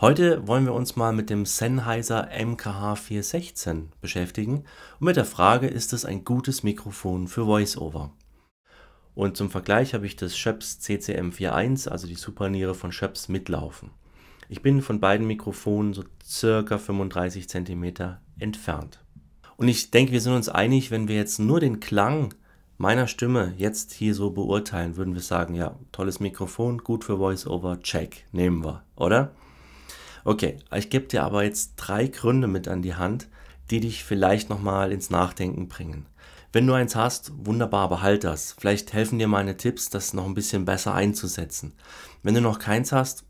Heute wollen wir uns mal mit dem Sennheiser MKH 416 beschäftigen und mit der Frage, ist es ein gutes Mikrofon für VoiceOver? Und zum Vergleich habe ich das Schöps CCM41, also die Superniere von Schöps, mitlaufen. Ich bin von beiden Mikrofonen so circa 35 cm entfernt. Und ich denke, wir sind uns einig, wenn wir jetzt nur den Klang meiner Stimme jetzt hier so beurteilen, würden wir sagen, ja, tolles Mikrofon, gut für VoiceOver, check, nehmen wir, oder? Okay, ich gebe dir aber jetzt drei Gründe mit an die Hand, die dich vielleicht nochmal ins Nachdenken bringen. Wenn du eins hast, wunderbar, behalt das. Vielleicht helfen dir meine Tipps, das noch ein bisschen besser einzusetzen. Wenn du noch keins hast,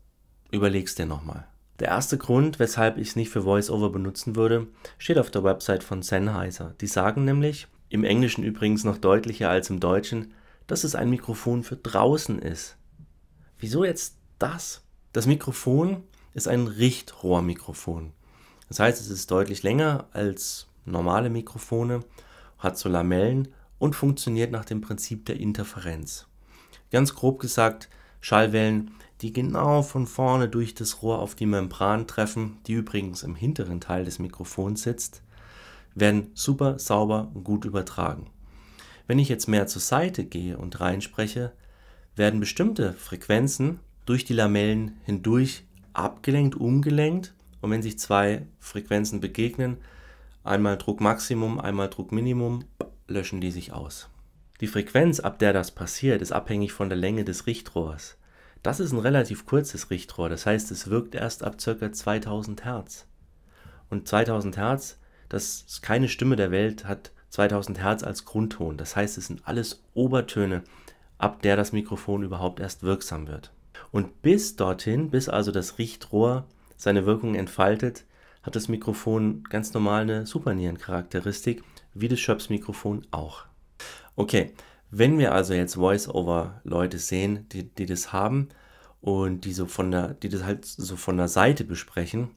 überleg's dir nochmal. Der erste Grund, weshalb ich es nicht für VoiceOver benutzen würde, steht auf der Website von Sennheiser. Die sagen nämlich, im Englischen übrigens noch deutlicher als im Deutschen, dass es ein Mikrofon für draußen ist. Wieso jetzt das? Das Mikrofon ist ein Richtrohrmikrofon. Das heißt, es ist deutlich länger als normale Mikrofone, hat so Lamellen und funktioniert nach dem Prinzip der Interferenz. Ganz grob gesagt, Schallwellen, die genau von vorne durch das Rohr auf die Membran treffen, die übrigens im hinteren Teil des Mikrofons sitzt, werden super sauber und gut übertragen. Wenn ich jetzt mehr zur Seite gehe und reinspreche, werden bestimmte Frequenzen durch die Lamellen hindurch abgelenkt, umgelenkt. Und wenn sich zwei Frequenzen begegnen, einmal Druckmaximum, einmal Druckminimum, löschen die sich aus. Die Frequenz, ab der das passiert, ist abhängig von der Länge des Richtrohrs. Das ist ein relativ kurzes Richtrohr, das heißt, es wirkt erst ab ca. 2000 Hertz. Und 2000 Hertz, das ist keine Stimme der Welt, hat 2000 Hertz als Grundton. Das heißt, es sind alles Obertöne, ab der das Mikrofon überhaupt erst wirksam wird. Und bis dorthin, bis also das Richtrohr seine Wirkung entfaltet, hat das Mikrofon ganz normal eine Supernierencharakteristik, wie das Schöps-Mikrofon auch. Okay, wenn wir also jetzt Voice-Over-Leute sehen, die, die das haben und die, so von der, die das halt so von der Seite besprechen,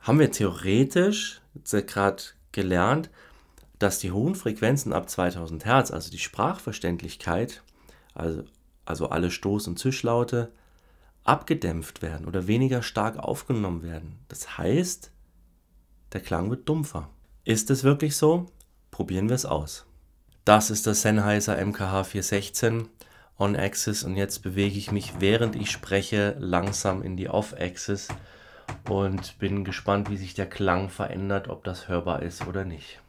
haben wir theoretisch gerade gelernt, dass die hohen Frequenzen ab 2000 Hertz, also die Sprachverständlichkeit, also also alle Stoß- und Zischlaute, abgedämpft werden oder weniger stark aufgenommen werden. Das heißt, der Klang wird dumpfer. Ist es wirklich so? Probieren wir es aus. Das ist der Sennheiser MKH 416 On-Axis und jetzt bewege ich mich, während ich spreche, langsam in die Off-Axis und bin gespannt, wie sich der Klang verändert, ob das hörbar ist oder nicht.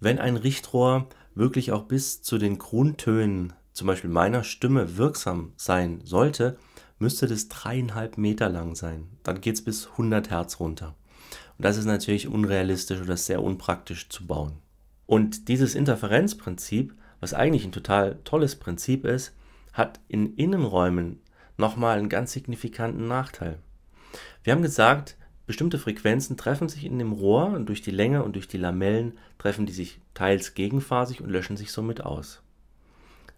Wenn ein Richtrohr wirklich auch bis zu den Grundtönen zum Beispiel meiner Stimme wirksam sein sollte, müsste das dreieinhalb Meter lang sein. Dann geht es bis 100 Hertz runter. Und das ist natürlich unrealistisch oder sehr unpraktisch zu bauen. Und dieses Interferenzprinzip, was eigentlich ein total tolles Prinzip ist, hat in Innenräumen nochmal einen ganz signifikanten Nachteil. Wir haben gesagt, bestimmte Frequenzen treffen sich in dem Rohr und durch die Länge und durch die Lamellen treffen die sich teils gegenphasig und löschen sich somit aus.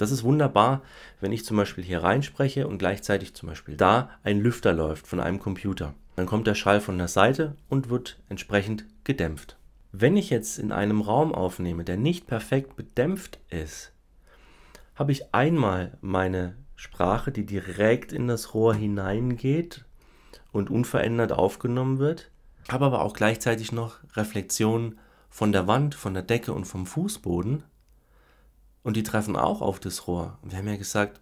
Das ist wunderbar, wenn ich zum Beispiel hier reinspreche und gleichzeitig zum Beispiel da ein Lüfter läuft von einem Computer. Dann kommt der Schall von der Seite und wird entsprechend gedämpft. Wenn ich jetzt in einem Raum aufnehme, der nicht perfekt bedämpft ist, habe ich einmal meine Sprache, die direkt in das Rohr hineingeht und unverändert aufgenommen wird, habe aber auch gleichzeitig noch Reflexionen von der Wand, von der Decke und vom Fußboden, und die treffen auch auf das Rohr. Wir haben ja gesagt,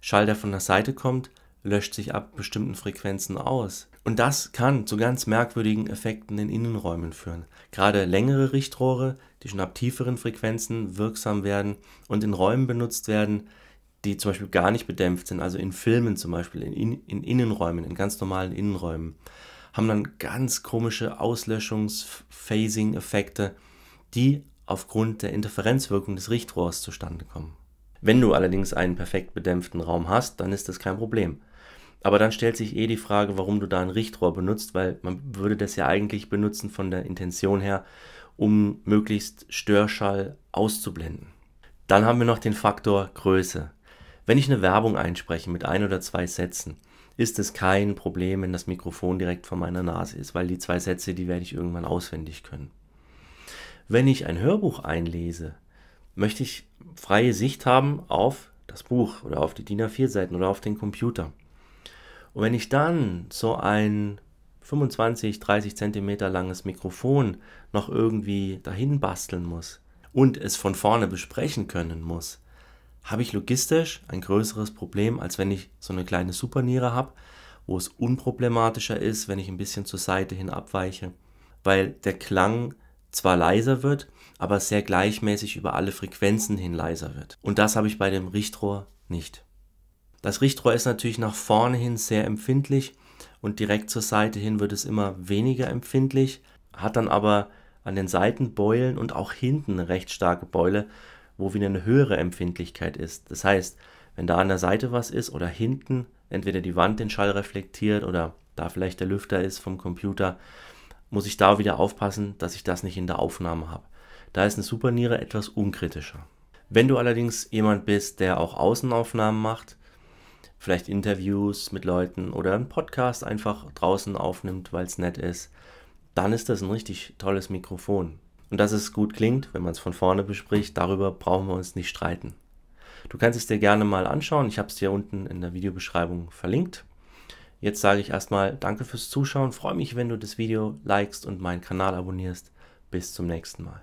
Schall, der von der Seite kommt, löscht sich ab bestimmten Frequenzen aus. Und das kann zu ganz merkwürdigen Effekten in Innenräumen führen. Gerade längere Richtrohre, die schon ab tieferen Frequenzen wirksam werden und in Räumen benutzt werden, die zum Beispiel gar nicht bedämpft sind, also in Filmen zum Beispiel, in, in, Innenräumen, in ganz normalen Innenräumen, haben dann ganz komische Auslöschungs-Phasing-Effekte, die aufgrund der Interferenzwirkung des Richtrohrs zustande kommen. Wenn du allerdings einen perfekt bedämpften Raum hast, dann ist das kein Problem. Aber dann stellt sich eh die Frage, warum du da ein Richtrohr benutzt, weil man würde das ja eigentlich benutzen von der Intention her, um möglichst Störschall auszublenden. Dann haben wir noch den Faktor Größe. Wenn ich eine Werbung einspreche mit ein oder zwei Sätzen, ist es kein Problem, wenn das Mikrofon direkt vor meiner Nase ist, weil die zwei Sätze, die werde ich irgendwann auswendig können wenn ich ein Hörbuch einlese, möchte ich freie Sicht haben auf das Buch oder auf die DIN A4-Seiten oder auf den Computer. Und wenn ich dann so ein 25, 30 Zentimeter langes Mikrofon noch irgendwie dahin basteln muss und es von vorne besprechen können muss, habe ich logistisch ein größeres Problem, als wenn ich so eine kleine Superniere habe, wo es unproblematischer ist, wenn ich ein bisschen zur Seite hin abweiche, weil der Klang zwar leiser wird, aber sehr gleichmäßig über alle Frequenzen hin leiser wird. Und das habe ich bei dem Richtrohr nicht. Das Richtrohr ist natürlich nach vorne hin sehr empfindlich und direkt zur Seite hin wird es immer weniger empfindlich, hat dann aber an den Seiten Beulen und auch hinten eine recht starke Beule, wo wieder eine höhere Empfindlichkeit ist. Das heißt, wenn da an der Seite was ist oder hinten, entweder die Wand den Schall reflektiert oder da vielleicht der Lüfter ist vom Computer, muss ich da wieder aufpassen, dass ich das nicht in der Aufnahme habe. Da ist eine Superniere etwas unkritischer. Wenn du allerdings jemand bist, der auch Außenaufnahmen macht, vielleicht Interviews mit Leuten oder einen Podcast einfach draußen aufnimmt, weil es nett ist, dann ist das ein richtig tolles Mikrofon. Und dass es gut klingt, wenn man es von vorne bespricht, darüber brauchen wir uns nicht streiten. Du kannst es dir gerne mal anschauen. Ich habe es dir unten in der Videobeschreibung verlinkt. Jetzt sage ich erstmal danke fürs Zuschauen, freue mich, wenn du das Video likest und meinen Kanal abonnierst. Bis zum nächsten Mal.